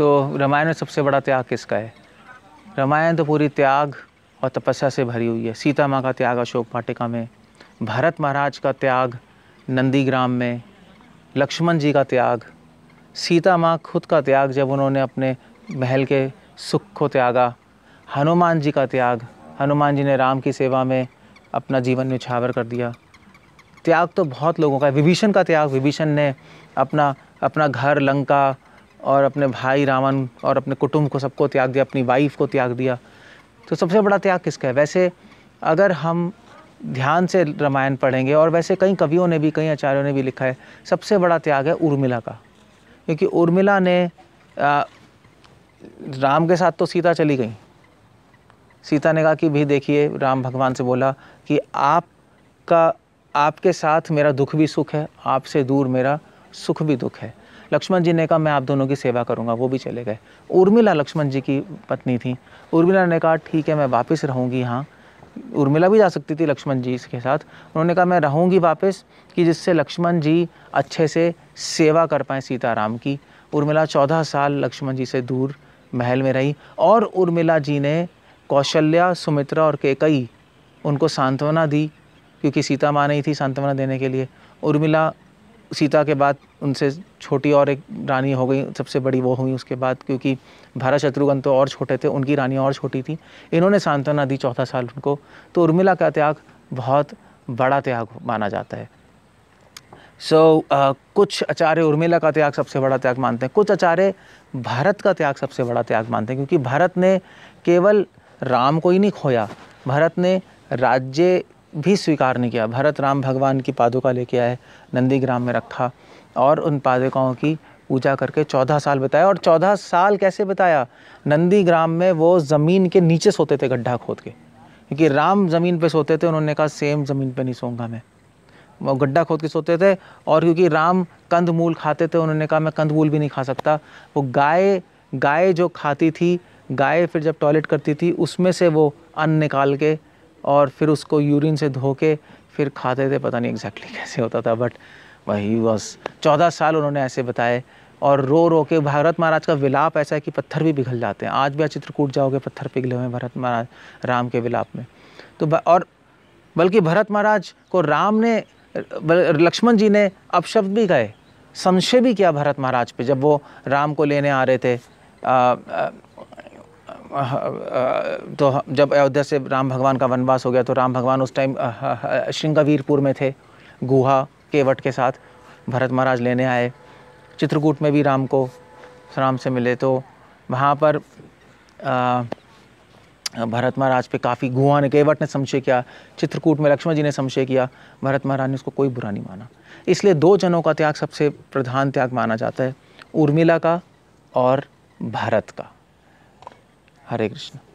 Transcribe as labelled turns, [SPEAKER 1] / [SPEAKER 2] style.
[SPEAKER 1] तो रामायण में सबसे बड़ा त्याग किसका है रामायण तो पूरी त्याग और तपस्या से भरी हुई है सीता माँ का त्याग अशोक वाटिका में भरत महाराज का त्याग नंदीग्राम में लक्ष्मण जी का त्याग सीता माँ खुद का त्याग जब उन्होंने अपने महल के सुख को त्यागा हनुमान जी का त्याग हनुमान जी ने राम की सेवा में अपना जीवन निछावर कर दिया त्याग तो बहुत लोगों का है विभीषण का त्याग विभीषण ने अपना अपना घर लंका और अपने भाई रावण और अपने कुटुंब को सबको त्याग दिया अपनी वाइफ को त्याग दिया तो सबसे बड़ा त्याग किसका है वैसे अगर हम ध्यान से रामायण पढ़ेंगे और वैसे कई कवियों ने भी कई आचार्यों ने भी लिखा है सबसे बड़ा त्याग है उर्मिला का क्योंकि उर्मिला ने आ, राम के साथ तो सीता चली गई सीता ने कहा कि भी देखिए राम भगवान से बोला कि आपका आपके साथ मेरा दुख भी सुख है आपसे दूर मेरा सुख भी दुख है लक्ष्मण जी ने कहा मैं आप दोनों की सेवा करूँगा वो भी चले गए उर्मिला लक्ष्मण जी की पत्नी थी उर्मिला ने कहा ठीक है मैं वापस रहूँगी यहाँ उर्मिला भी जा सकती थी लक्ष्मण जी के साथ उन्होंने कहा मैं रहूँगी वापस कि जिससे लक्ष्मण जी अच्छे से सेवा कर पाएँ सीताराम की उर्मिला चौदह साल लक्ष्मण जी से दूर महल में रही और उर्मिला जी ने कौशल्या सुमित्रा और केकई उनको सांत्वना दी क्योंकि सीता माँ नहीं थी सांत्वना देने के लिए उर्मिला सीता के बाद उनसे छोटी और एक रानी हो गई सबसे बड़ी वो हुई उसके बाद क्योंकि भारत शत्रुघ्न तो और छोटे थे उनकी रानी और छोटी थी इन्होंने सांत्वना दी चौथा साल उनको तो उर्मिला का त्याग बहुत बड़ा त्याग माना जाता है सो so, uh, कुछ आचार्य उर्मिला का त्याग सबसे बड़ा त्याग मानते हैं कुछ आचार्य भारत का त्याग सबसे बड़ा त्याग मानते हैं क्योंकि भारत ने केवल राम को ही नहीं खोया भारत ने राज्य भी स्वीकार नहीं किया भरत राम भगवान की पादुका लेके आए नंदीग्राम में रखा और उन पादुकाओं की पूजा करके चौदह साल बताया और चौदह साल कैसे बताया नंदी ग्राम में वो ज़मीन के नीचे सोते थे गड्ढा खोद के क्योंकि राम ज़मीन पे सोते थे उन्होंने कहा सेम ज़मीन पे नहीं सोऊंगा मैं वो गड्ढा खोद के सोते थे और क्योंकि राम कंद मूल खाते थे उन्होंने कहा मैं कंद मूल भी नहीं खा सकता वो गाय गाय जो खाती थी गाय फिर जब टॉयलेट करती थी उसमें से वो अन्न निकाल के और फिर उसको यूरिन से धो के फिर खाते थे पता नहीं एग्जैक्टली exactly कैसे होता था बट वही बस चौदह साल उन्होंने ऐसे बताए और रो रो के भारत महाराज का विलाप ऐसा है कि पत्थर भी पिघल जाते हैं आज भी आप चित्रकूट जाओगे पत्थर पिघले हुए भरत महाराज राम के विलाप में तो और बल्कि भरत महाराज को राम ने लक्ष्मण जी ने अपशब्द भी गए संशय भी किया भरत महाराज पे जब वो राम को लेने आ रहे थे आ, आ, तो जब अयोध्या से राम भगवान का वनवास हो गया तो राम भगवान उस टाइम श्रृंगवीरपुर में थे गुहा केवट के साथ भरत महाराज लेने आए चित्रकूट में भी राम को राम से मिले तो वहाँ पर आ, भरत महाराज पे काफ़ी गुहा ने केवट ने संशय किया चित्रकूट में लक्ष्मण जी ने संशय किया भरत महाराज ने उसको कोई बुरा नहीं माना इसलिए दो जनों का त्याग सबसे प्रधान त्याग माना जाता है उर्मिला का और भारत का हरे कृष्ण